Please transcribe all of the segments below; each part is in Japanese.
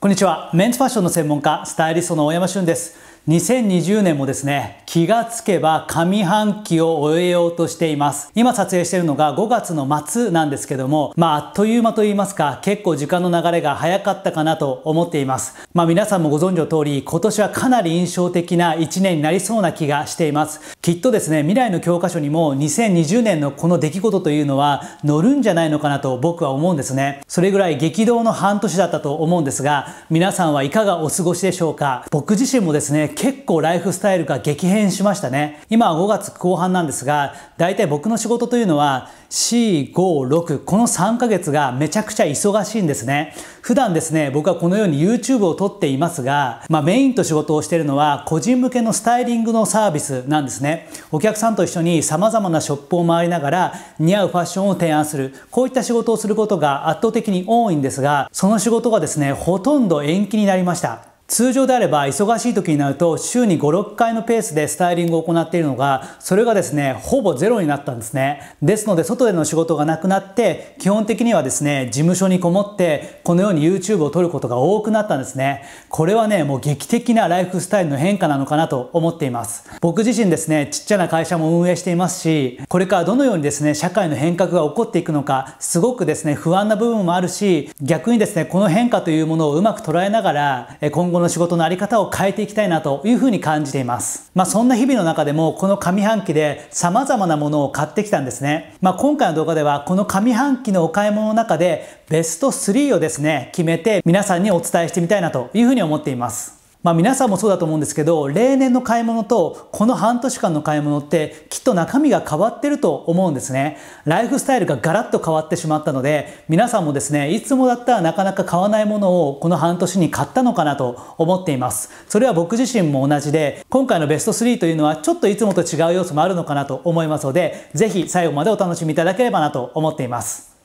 こんにちはメンズファッションの専門家スタイリストの大山俊です2020年もですね、気がつけば上半期を終えようとしています。今撮影しているのが5月の末なんですけども、まああっという間と言いますか、結構時間の流れが早かったかなと思っています。まあ皆さんもご存知の通り、今年はかなり印象的な1年になりそうな気がしています。きっとですね、未来の教科書にも2020年のこの出来事というのは載るんじゃないのかなと僕は思うんですね。それぐらい激動の半年だったと思うんですが、皆さんはいかがお過ごしでしょうか僕自身もですね、結構ライフスタイルが激変しましたね。今は5月後半なんですが、大体僕の仕事というのは、4、5、6、この3ヶ月がめちゃくちゃ忙しいんですね。普段ですね、僕はこのように YouTube を撮っていますが、まあメインと仕事をしているのは、個人向けのスタイリングのサービスなんですね。お客さんと一緒に様々なショップを回りながら、似合うファッションを提案する、こういった仕事をすることが圧倒的に多いんですが、その仕事がですね、ほとんど延期になりました。通常であれば忙しい時になると週に5、6回のペースでスタイリングを行っているのが、それがですね、ほぼゼロになったんですね。ですので外での仕事がなくなって、基本的にはですね、事務所にこもって、このように YouTube を撮ることが多くなったんですね。これはね、もう劇的なライフスタイルの変化なのかなと思っています。僕自身ですね、ちっちゃな会社も運営していますし、これからどのようにですね、社会の変革が起こっていくのか、すごくですね、不安な部分もあるし、逆にですね、この変化というものをうまく捉えながら、今後この仕事のあり方を変えていきたいなというふうに感じています。まあ、そんな日々の中でも、この上半期で様々なものを買ってきたんですね。まあ、今回の動画では、この上半期のお買い物の中で、ベスト3をですね、決めて皆さんにお伝えしてみたいなというふうに思っています。まあ皆さんもそうだと思うんですけど、例年の買い物とこの半年間の買い物ってきっと中身が変わってると思うんですね。ライフスタイルがガラッと変わってしまったので、皆さんもですね、いつもだったらなかなか買わないものをこの半年に買ったのかなと思っています。それは僕自身も同じで、今回のベスト3というのはちょっといつもと違う要素もあるのかなと思いますので、ぜひ最後までお楽しみいただければなと思っています。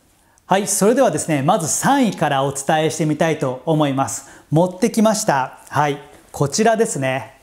はい、それではですね、まず3位からお伝えしてみたいと思います。持ってきました。はい、こちらですね。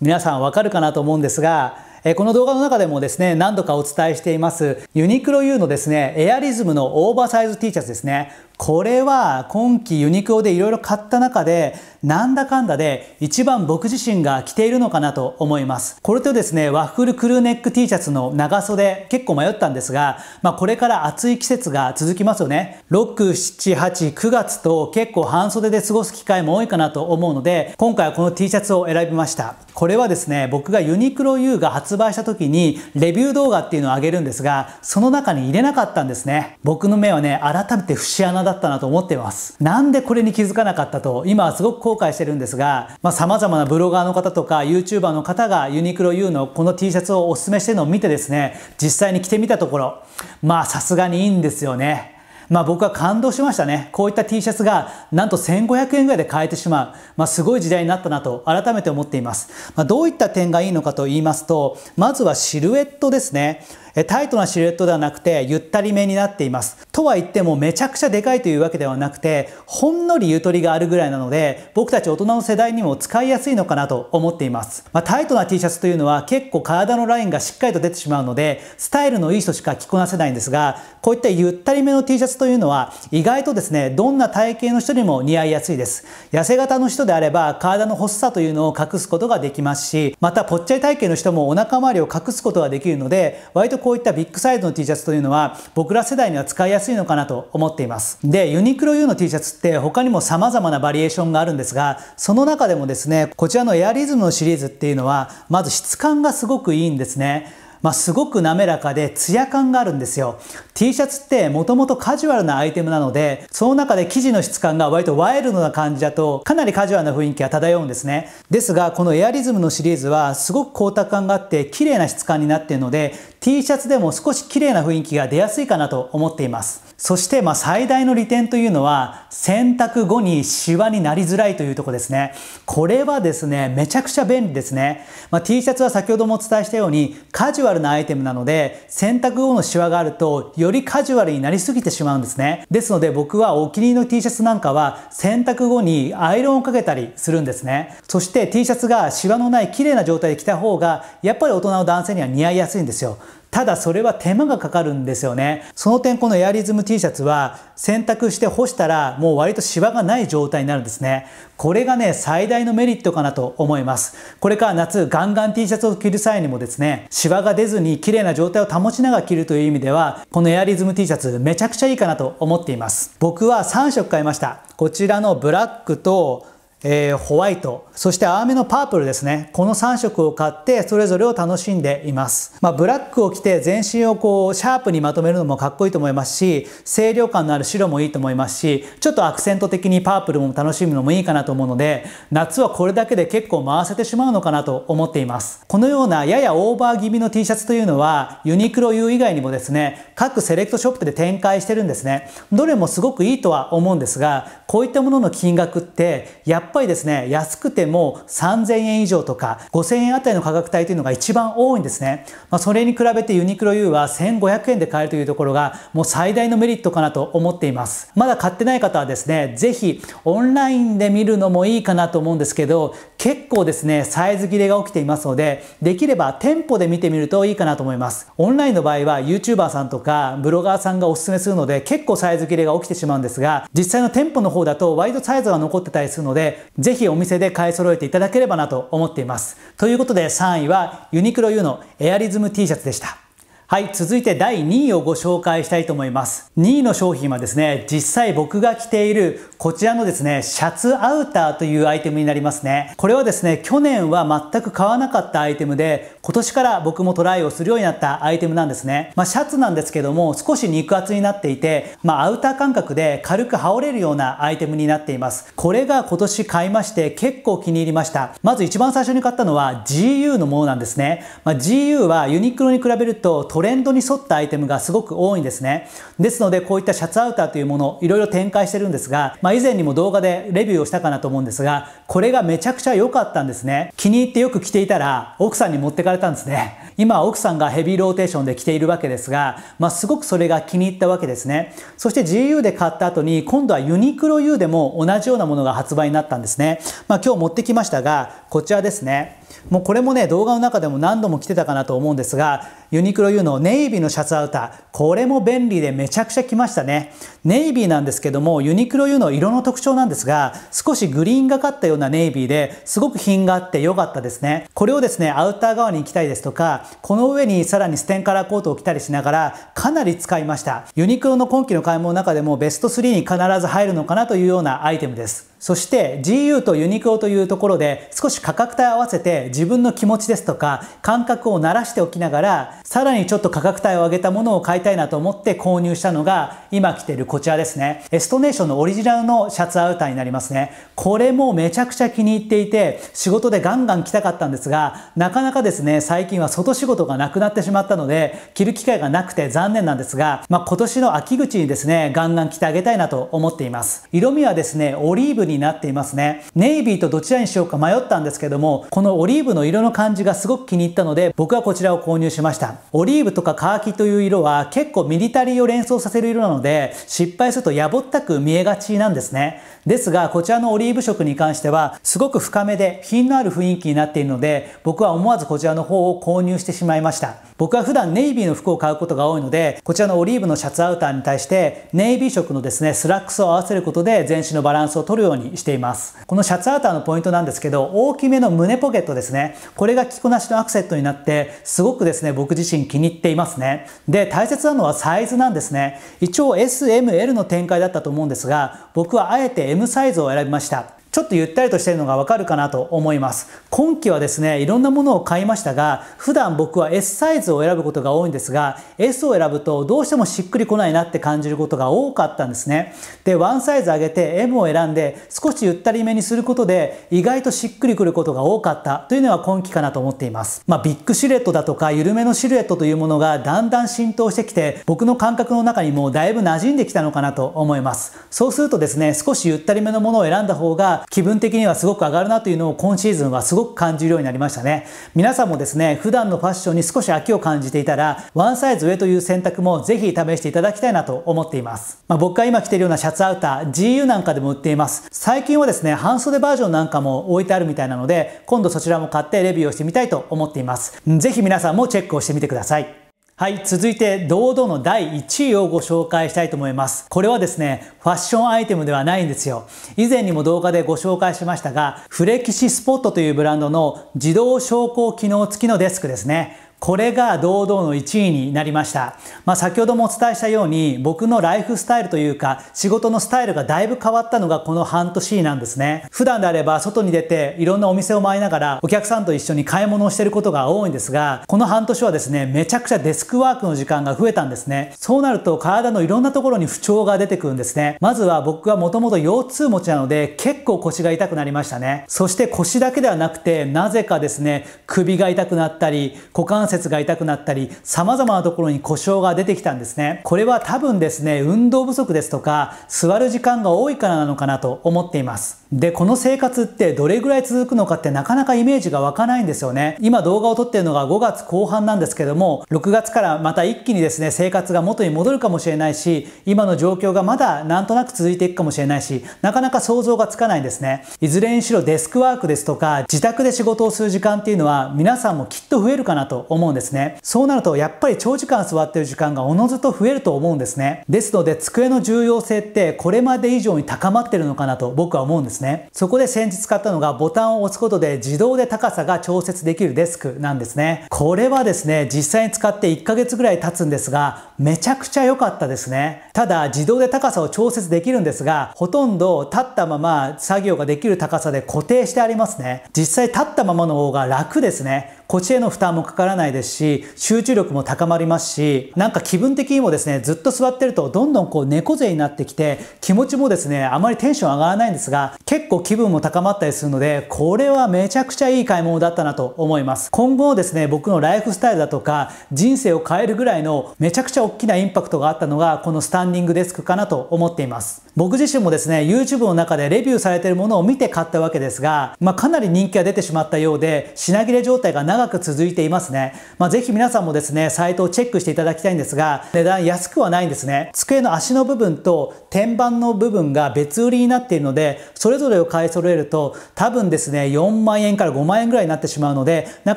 皆さんわかるかなと思うんですが、えこの動画の中でもですね、何度かお伝えしています、ユニクロ U のですね、エアリズムのオーバーサイズ T シャツですね。これは今季ユニクロでいろいろ買った中で、なんだかんだで一番僕自身が着ているのかなと思います。これとですね、ワッフルクルーネック T シャツの長袖結構迷ったんですが、まあこれから暑い季節が続きますよね。6、7、8、9月と結構半袖で過ごす機会も多いかなと思うので、今回はこの T シャツを選びました。これはですね、僕がユニクロ U が発発売した時にレビュー動画っていうのを上げるんですが、その中に入れなかったんですね。僕の目はね、改めて節穴だったなと思ってます。なんでこれに気づかなかったと、今はすごく後悔してるんですが、まあ、様々なブロガーの方とか YouTuber の方がユニクロ U のこの T シャツをお勧めしてるのを見てですね、実際に着てみたところ、まあさすがにいいんですよね。まあ僕は感動しましたね。こういった T シャツがなんと1500円ぐらいで買えてしまう。まあすごい時代になったなと改めて思っています。まあ、どういった点がいいのかと言いますと、まずはシルエットですね。タイトなシルエットではなくてゆったりめになっています。とは言ってもめちゃくちゃでかいというわけではなくてほんのりゆとりがあるぐらいなので僕たち大人の世代にも使いやすいのかなと思っています。まあ、タイトな T シャツというのは結構体のラインがしっかりと出てしまうのでスタイルのいい人しか着こなせないんですがこういったゆったりめの T シャツというのは意外とですねどんな体型の人にも似合いやすいです痩せ型の人であれば体の細さというのを隠すことができますしまたぽっちゃり体型の人もお腹周りを隠すことができるので割とこういったビッグサイズの T シャツというのは僕ら世代には使いやすいのかなと思っています。で、ユニクロ U の T シャツって他にも様々なバリエーションがあるんですが、その中でもですね、こちらのエアリズムのシリーズっていうのはまず質感がすごくいいんですね。まあ、すごく滑らかでツヤ感があるんですよ。T シャツってもともとカジュアルなアイテムなので、その中で生地の質感が割とワイルドな感じだと、かなりカジュアルな雰囲気が漂うんですね。ですが、このエアリズムのシリーズはすごく光沢感があって綺麗な質感になっているので、T シャツでも少し綺麗な雰囲気が出やすいかなと思っています。そして、まあ、最大の利点というのは、洗濯後にシワになりづらいというとこですね。これはですね、めちゃくちゃ便利ですね。まあ、T シャツは先ほどもお伝えしたように、カジュアルなアイテムなので、洗濯後のシワがあると、よりカジュアルになりすぎてしまうんですね。ですので、僕はお気に入りの T シャツなんかは、洗濯後にアイロンをかけたりするんですね。そして T シャツがシワのない綺麗な状態で着た方が、やっぱり大人の男性には似合いやすいんですよ。ただそれは手間がかかるんですよね。その点このエアリズム T シャツは洗濯して干したらもう割とシワがない状態になるんですね。これがね、最大のメリットかなと思います。これから夏ガンガン T シャツを着る際にもですね、シワが出ずに綺麗な状態を保ちながら着るという意味では、このエアリズム T シャツめちゃくちゃいいかなと思っています。僕は3色買いました。こちらのブラックとえー、ホワイト、そしてアのパープルですね。この3色を買ってそれぞれを楽しんでいます。まあ、ブラックを着て全身をこうシャープにまとめるのもかっこいいと思いますし、清涼感のある白もいいと思いますし、ちょっとアクセント的にパープルも楽しむのもいいかなと思うので、夏はこれだけで結構回せてしまうのかなと思っています。このようなややオーバー気味の T シャツというのは、ユニクロ U 以外にもですね、各セレクトショップで展開してるんですね。どれもすごくいいとは思うんですが、こういったものの金額って、やっぱぱりですね、安くても3000円以上とか5000円あたりの価格帯というのが一番多いんですね。まあ、それに比べてユニクロ U は1500円で買えるというところがもう最大のメリットかなと思っています。まだ買ってない方はですね、ぜひオンラインで見るのもいいかなと思うんですけど、結構ですね、サイズ切れが起きていますので、できれば店舗で見てみるといいかなと思います。オンラインの場合は YouTuber さんとかブロガーさんがおすすめするので結構サイズ切れが起きてしまうんですが、実際の店舗の方だとワイドサイズが残ってたりするので、ぜひお店で買い揃えていただければなと思っています。ということで3位はユニクロ U のエアリズム T シャツでした。はい、続いて第2位をご紹介したいと思います。2位の商品はですね、実際僕が着ているこちらのですね、シャツアウターというアイテムになりますね。これはですね、去年は全く買わなかったアイテムで、今年から僕もトライをするようになったアイテムなんですね。まあ、シャツなんですけども、少し肉厚になっていて、まあ、アウター感覚で軽く羽織れるようなアイテムになっています。これが今年買いまして結構気に入りました。まず一番最初に買ったのは GU のものなんですね。まあ、GU はユニクロに比べるとトレンドに沿ったアイテムがすごく多いんですね。ですので、こういったシャツアウターというもの、いろいろ展開してるんですが、まあ、以前にも動画でレビューをしたかなと思うんですが、これがめちゃくちゃ良かったんですね。気に入ってよく着ていたら、奥さんに持ってかれたんですね。今、奥さんがヘビーローテーションで着ているわけですが、まあ、すごくそれが気に入ったわけですね。そして GU で買った後に、今度はユニクロ U でも同じようなものが発売になったんですね。まあ、今日持ってきましたが、こちらですね。もうこれもね動画の中でも何度も来てたかなと思うんですがユニクロ U のネイビーのシャツアウターこれも便利でめちゃくちゃ来ましたねネイビーなんですけどもユニクロ U の色の特徴なんですが少しグリーンがかったようなネイビーですごく品があって良かったですねこれをですねアウター側に行きたいですとかこの上にさらにステンカラーコートを着たりしながらかなり使いましたユニクロの今季の買い物の中でもベスト3に必ず入るのかなというようなアイテムですそして GU とユニクロというところで少し価格帯合わせて自分の気持ちですとか感覚を慣らしておきながらさらにちょっと価格帯を上げたものを買いたいなと思って購入したのが今着てるこちらですね。エストネーションのオリジナルのシャツアウターになりますね。これもめちゃくちゃ気に入っていて仕事でガンガン着たかったんですがなかなかですね最近は外仕事がなくなってしまったので着る機会がなくて残念なんですが、まあ、今年の秋口にですねガンガン着てあげたいなと思っています。色味はですねオリーブにになっていますねネイビーとどちらにしようか迷ったんですけどもこのオリーブの色の感じがすごく気に入ったので僕はこちらを購入しましたオリーブとかカーキという色は結構ミリタリーを連想させる色なので失敗するとやぼったく見えがちなんですねですがこちらのオリーブ色に関してはすごく深めで品のある雰囲気になっているので僕は思わずこちらの方を購入してしまいました僕は普段ネイビーの服を買うことが多いのでこちらのオリーブのシャツアウターに対してネイビー色のですねスラックスを合わせることで全身のバランスを取るようにうにしています。このシャツアウターのポイントなんですけど、大きめの胸ポケットですね。これが着こなしのアクセントになって、すごくですね、僕自身気に入っていますね。で、大切なのはサイズなんですね。一応 S、M、L の展開だったと思うんですが、僕はあえて M サイズを選びました。ちょっとゆったりとしているのがわかるかなと思います。今季はですね、いろんなものを買いましたが、普段僕は S サイズを選ぶことが多いんですが、S を選ぶとどうしてもしっくりこないなって感じることが多かったんですね。で、1サイズ上げて M を選んで少しゆったりめにすることで意外としっくりくることが多かったというのが今季かなと思っています。まあ、ビッグシルエットだとか緩めのシルエットというものがだんだん浸透してきて、僕の感覚の中にもだいぶ馴染んできたのかなと思います。そうするとですね、少しゆったりめのものを選んだ方が気分的にはすごく上がるなというのを今シーズンはすごく感じるようになりましたね。皆さんもですね、普段のファッションに少し飽きを感じていたら、ワンサイズ上という選択もぜひ試していただきたいなと思っています。まあ、僕が今着ているようなシャツアウター、GU なんかでも売っています。最近はですね、半袖バージョンなんかも置いてあるみたいなので、今度そちらも買ってレビューをしてみたいと思っています。ぜひ皆さんもチェックをしてみてください。はい、続いて堂々の第1位をご紹介したいと思います。これはですね、ファッションアイテムではないんですよ。以前にも動画でご紹介しましたが、フレキシスポットというブランドの自動昇降機能付きのデスクですね。これが堂々の1位になりました。まあ、先ほどもお伝えしたように、僕のライフスタイルというか、仕事のスタイルがだいぶ変わったのがこの半年なんですね。普段であれば、外に出て、いろんなお店を回りながら、お客さんと一緒に買い物をしていることが多いんですが、この半年はですね、めちゃくちゃデスクワークの時間が増えたんですね。そうなると、体のいろんなところに不調が出てくるんですね。まずは僕はもともと腰痛持ちなので、結構腰が痛くなりましたね。そして腰だけではなくて、なぜかですね、首が痛くなったり、股関関節が痛くなったり、様々なところに故障が出てきたんですね。これは多分ですね、運動不足ですとか、座る時間が多いからなのかなと思っています。で、この生活ってどれぐらい続くのかってなかなかイメージが湧かないんですよね。今動画を撮ってるのが5月後半なんですけども、6月からまた一気にですね、生活が元に戻るかもしれないし、今の状況がまだなんとなく続いていくかもしれないし、なかなか想像がつかないんですね。いずれにしろデスクワークですとか、自宅で仕事をする時間っていうのは皆さんもきっと増えるかなと思うんですね。そうなるとやっぱり長時間座ってる時間がおのずと増えると思うんですね。ですので机の重要性ってこれまで以上に高まってるのかなと僕は思うんですね。ね。そこで先日買ったのがボタンを押すことで自動で高さが調節できるデスクなんですね。これはですね、実際に使って1ヶ月ぐらい経つんですが、めちゃくちゃ良かったですね。ただ自動で高さを調節できるんですが、ほとんど立ったまま作業ができる高さで固定してありますね。実際立ったままの方が楽ですね。こっちへの負担もかからないですし、集中力も高まりますし、なんか気分的にもですね、ずっと座ってるとどんどんこう猫背になってきて、気持ちもですね、あまりテンション上がらないんですが、結構気分も高まったりするので、これはめちゃくちゃいい買い物だったなと思います。今後もですね、僕のライフスタイルだとか、人生を変えるぐらいのめちゃくちゃ大きなインパクトがあったのが、このスタンディングデスクかなと思っています。僕自身もですね、YouTube の中でレビューされているものを見て買ったわけですが、まあ、かなり人気が出てしまったようで、品切れ状態が長長く続いていますね。まあ、ぜひ皆さんもですね、サイトをチェックしていただきたいんですが、値段安くはないんですね。机の足の部分と天板の部分が別売りになっているので、それぞれを買い揃えると、多分ですね、4万円から5万円ぐらいになってしまうので、な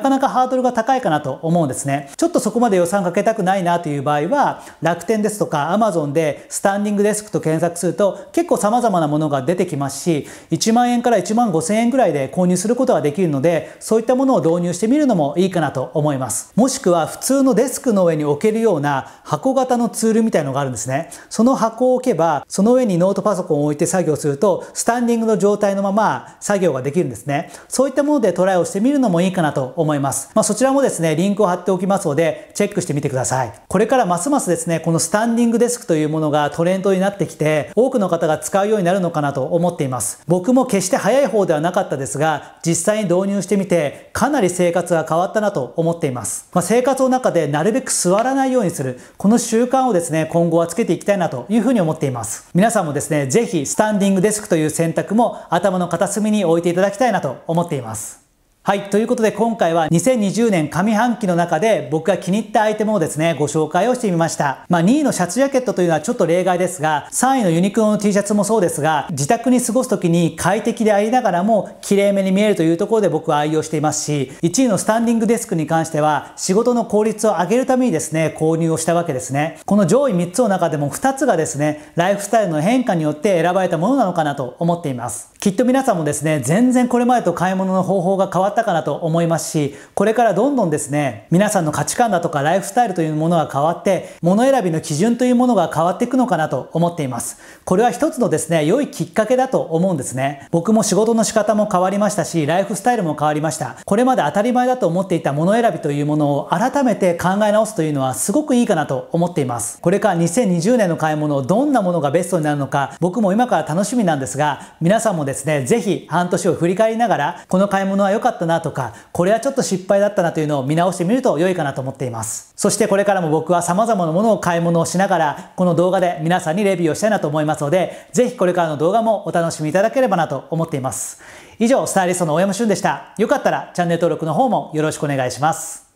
かなかハードルが高いかなと思うんですね。ちょっとそこまで予算かけたくないなという場合は、楽天ですとか Amazon でスタンディングデスクと検索すると、結構様々なものが出てきますし、1万円から1万5千円ぐらいで購入することができるので、そういったものを導入してみるののもいいかなと思います。もしくは普通のデスクの上に置けるような箱型のツールみたいのがあるんですね。その箱を置けば、その上にノートパソコンを置いて作業すると、スタンディングの状態のまま作業ができるんですね。そういったものでトライをしてみるのもいいかなと思います。まあ、そちらもですね、リンクを貼っておきますので、チェックしてみてください。これからますますですね、このスタンディングデスクというものがトレンドになってきて、多くの方が使うようになるのかなと思っています。僕も決して早い方ではなかったですが、実際に導入してみて、かなり生活がが変わったなと思っています。まあ、生活の中でなるべく座らないようにする、この習慣をですね、今後はつけていきたいなというふうに思っています。皆さんもですね、ぜひスタンディングデスクという選択も頭の片隅に置いていただきたいなと思っています。はい。ということで今回は2020年上半期の中で僕が気に入ったアイテムをですね、ご紹介をしてみました。まあ2位のシャツジャケットというのはちょっと例外ですが、3位のユニクロの T シャツもそうですが、自宅に過ごす時に快適でありながらも綺麗めに見えるというところで僕は愛用していますし、1位のスタンディングデスクに関しては仕事の効率を上げるためにですね、購入をしたわけですね。この上位3つの中でも2つがですね、ライフスタイルの変化によって選ばれたものなのかなと思っています。きっと皆さんもですね、全然これまでと買い物の方法が変わったかなと思いますし、これからどんどんですね、皆さんの価値観だとかライフスタイルというものが変わって、物選びの基準というものが変わっていくのかなと思っています。これは一つのですね、良いきっかけだと思うんですね。僕も仕事の仕方も変わりましたし、ライフスタイルも変わりました。これまで当たり前だと思っていた物選びというものを改めて考え直すというのはすごくいいかなと思っています。これから2020年の買い物、どんなものがベストになるのか、僕も今から楽しみなんですが、皆さんもですね、ぜひ半年を振り返りながら、この買い物は良かったったなとか、これはちょっと失敗だったなというのを見直してみると良いかなと思っています。そしてこれからも僕は様々なものを買い物をしながら、この動画で皆さんにレビューをしたいなと思いますので、ぜひこれからの動画もお楽しみいただければなと思っています。以上、スタイリストの大山俊でした。よかったらチャンネル登録の方もよろしくお願いします。